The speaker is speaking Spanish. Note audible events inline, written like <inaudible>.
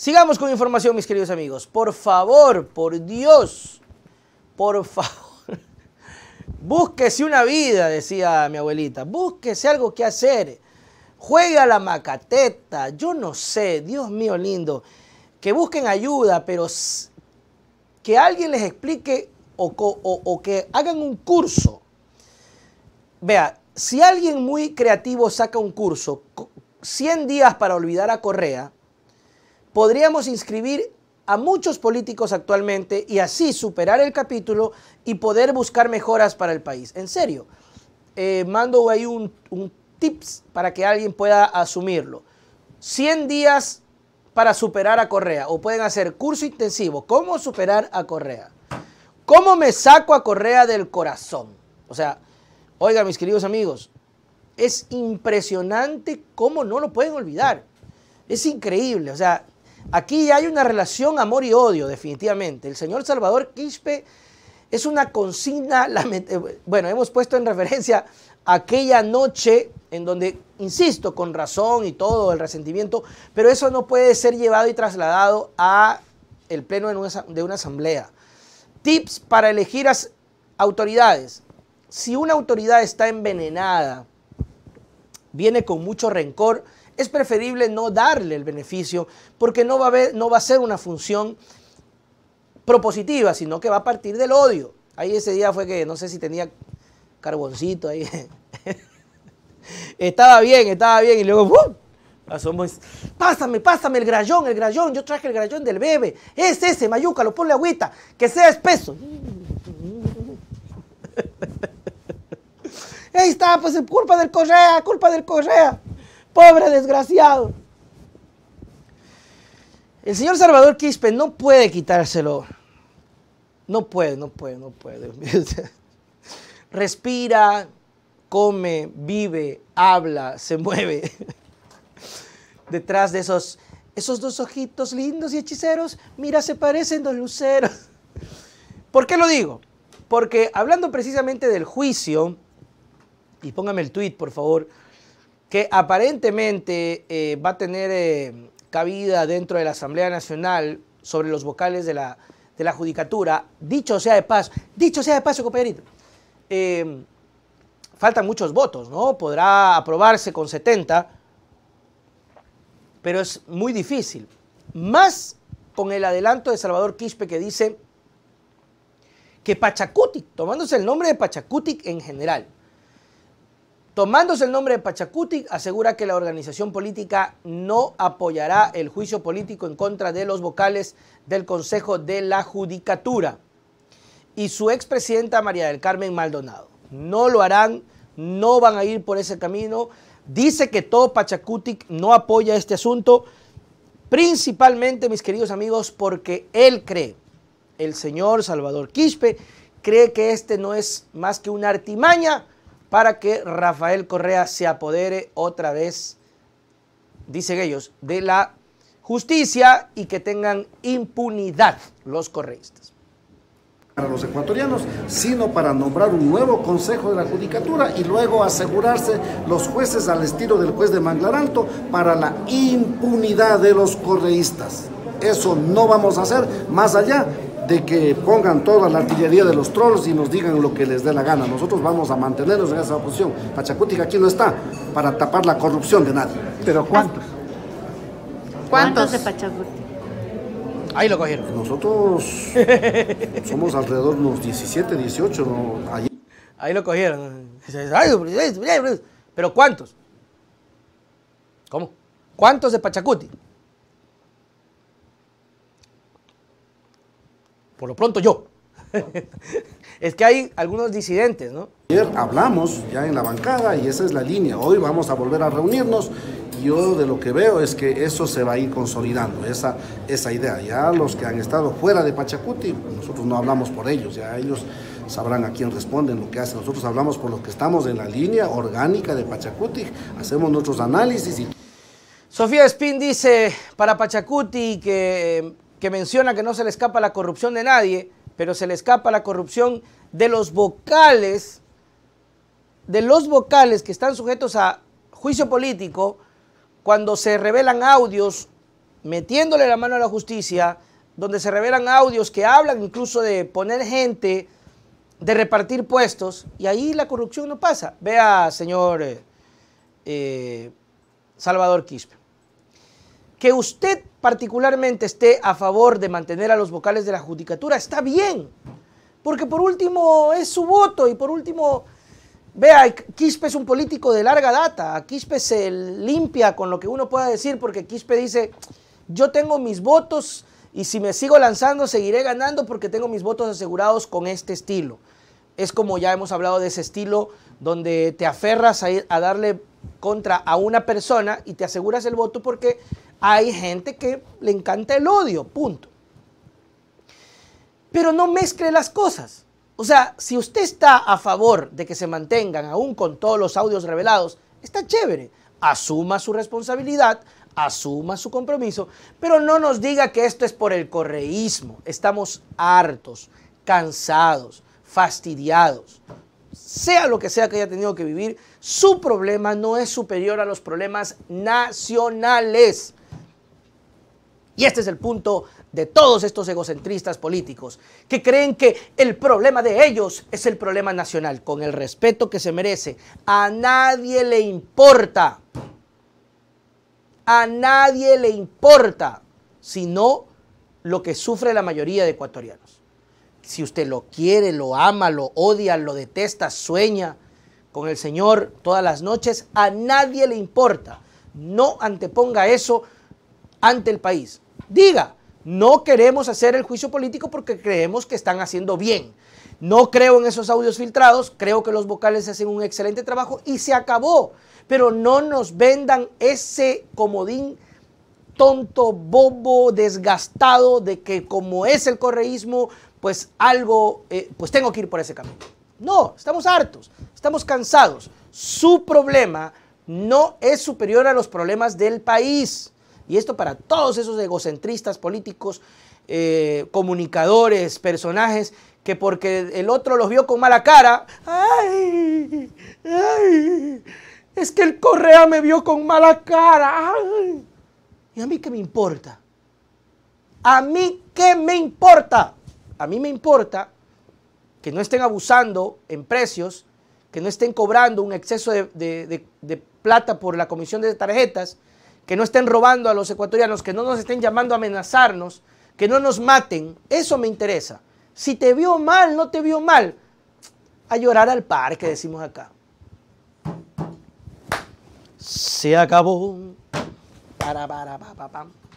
Sigamos con información, mis queridos amigos. Por favor, por Dios, por favor, <laughs> búsquese una vida, decía mi abuelita. Búsquese algo que hacer. Juega la macateta. Yo no sé, Dios mío lindo. Que busquen ayuda, pero que alguien les explique o, o que hagan un curso. Vea, si alguien muy creativo saca un curso, 100 días para olvidar a Correa, podríamos inscribir a muchos políticos actualmente y así superar el capítulo y poder buscar mejoras para el país. En serio, eh, mando ahí un, un tips para que alguien pueda asumirlo. 100 días para superar a Correa o pueden hacer curso intensivo. ¿Cómo superar a Correa? ¿Cómo me saco a Correa del corazón? O sea, oiga mis queridos amigos, es impresionante cómo no lo pueden olvidar. Es increíble. O sea, Aquí hay una relación amor y odio, definitivamente. El señor Salvador Quispe es una consigna, bueno, hemos puesto en referencia aquella noche en donde, insisto, con razón y todo el resentimiento, pero eso no puede ser llevado y trasladado a el pleno de una, asamblea. Tips para elegir a autoridades. Si una autoridad está envenenada, viene con mucho rencor, es preferible no darle el beneficio porque no va, a no va a ser una función propositiva, sino que va a partir del odio. Ahí ese día fue que no sé si tenía carboncito ahí. <laughs> estaba bien, estaba bien y luego ¡uh! ¡pum! Pásame, pásame el grallón, el grallón Yo traje el grallón del bebé. Es ese, Mayuca, lo ponle agüita, que sea espeso. <laughs> Ahí está, pues culpa del Correa, culpa del Correa. Pobre desgraciado. El señor Salvador Quispe no puede quitárselo. No puede, no puede, no puede. <laughs> Respira, come, vive, habla, se mueve. <laughs> Detrás de esos, esos dos ojitos lindos y hechiceros, mira, se parecen dos luceros. <laughs> ¿Por qué lo digo? Porque hablando precisamente del juicio, y póngame el tweet, por favor, que aparentemente eh, va a tener eh, cabida dentro de la Asamblea Nacional sobre los vocales de la, Judicatura, dicho sea de paso, dicho sea de paso, compañerito, eh, faltan muchos votos, ¿no? Podrá aprobarse con 70, pero es muy difícil. Más con el adelanto de Salvador Quispe que dice que Pachacutic, tomándose el nombre de Pachacuti en general, Tomándose el nombre de Pachacuti, asegura que la organización política no apoyará el juicio político en contra de los vocales del Consejo de la Judicatura y su expresidenta María del Carmen Maldonado. No lo harán, no van a ir por ese camino. Dice que todo Pachacuti no apoya este asunto, principalmente, mis queridos amigos, porque él cree, el señor Salvador Quispe, cree que este no es más que una artimaña para que Rafael Correa se apodere otra vez, dicen ellos, de la justicia y que tengan impunidad los correístas para los ecuatorianos, sino para nombrar un nuevo Consejo de la Judicatura y luego asegurarse los jueces al estilo del juez de Manglaralto para la impunidad de los correístas. Eso no vamos a hacer más allá de que pongan toda la artillería de los trolls y nos digan lo que les dé la gana. Nosotros vamos a mantenernos en esa posición. Pachacutic aquí no está para tapar la corrupción de nadie. ¿Pero cuántos? ¿Cuántos, de Pachacuti? Ahí lo cogieron. Nosotros <laughs> somos alrededor de unos 17, 18. Ahí... Ahí lo cogieron. Pues, pues, pues. Pero ¿cuántos? ¿Cómo? ¿Cuántos de Pachacuti? Por lo pronto yo. <laughs> es que hay algunos disidentes, ¿no? Ayer hablamos ya en la bancada y esa es la línea. Hoy vamos a volver a reunirnos y yo de lo que veo es que eso se va a ir consolidando, esa, esa idea. Ya los que han estado fuera de Pachacuti, nosotros no hablamos por ellos, ya ellos sabrán a quién responden, lo que hacen. Nosotros hablamos por los que estamos en la línea orgánica de Pachacuti, hacemos nuestros análisis. Y... Sofía Spin dice para Pachacuti que eh, que menciona que no se le escapa la corrupción de nadie, pero se le escapa la corrupción de los vocales, de los vocales que están sujetos a juicio político cuando se revelan audios metiéndole la mano a la justicia, donde se revelan audios que hablan incluso de poner gente, de repartir puestos, y ahí la corrupción no pasa. Vea, señor eh, eh, Salvador Quispe, que usted particularmente esté a favor de mantener a los vocales de la judicatura, está bien, porque por último es su voto y por último, vea, Quispe es un político de larga data, Quispe se limpia con lo que uno pueda decir, porque Quispe dice, yo tengo mis votos y si me sigo lanzando seguiré ganando porque tengo mis votos asegurados con este estilo. Es como ya hemos hablado de ese estilo donde te aferras a darle contra a una persona y te aseguras el voto porque hay gente que le encanta el odio, punto. Pero no mezcle las cosas. O sea, si usted está a favor de que se mantengan, aún con todos los audios revelados, está chévere. Asuma su responsabilidad, asuma su compromiso, pero no nos diga que esto es por el correísmo. Estamos hartos, cansados, fastidiados. Sea lo que sea que haya tenido que vivir, su problema no es superior a los problemas nacionales. Y este es el punto de todos estos egocentristas políticos, que creen que el problema de ellos es el problema nacional, con el respeto que se merece. A nadie le importa, a nadie le importa, sino lo que sufre la mayoría de ecuatorianos. Si usted lo quiere, lo ama, lo odia, lo detesta, sueña con el Señor todas las noches, a nadie le importa. No anteponga eso ante el país diga, no queremos hacer el juicio político porque creemos que están haciendo bien. No creo en esos audios filtrados, creo que los vocales hacen un excelente trabajo y se acabó. Pero no nos vendan ese comodín tonto, bobo, desgastado de que como es el correísmo, pues algo, eh, pues tengo que ir por ese camino. No, estamos hartos, estamos cansados. Su problema no es superior a los problemas del país. Y esto para todos esos egocentristas políticos, eh, comunicadores, personajes, que porque el otro los vio con mala cara, ¡ay! ¡ay! Es que el Correa me vio con mala cara. ¡ay! ¿Y a mí qué me importa? ¿A mí qué me importa? A mí me importa que no estén abusando en precios, que no estén cobrando un exceso de plata por la comisión de tarjetas, que no estén robando a los ecuatorianos, que no nos estén llamando a amenazarnos, que no nos maten. Eso me interesa. Si te vio mal, no te vio mal. A llorar al parque, decimos acá. Se acabó. Para, para, para,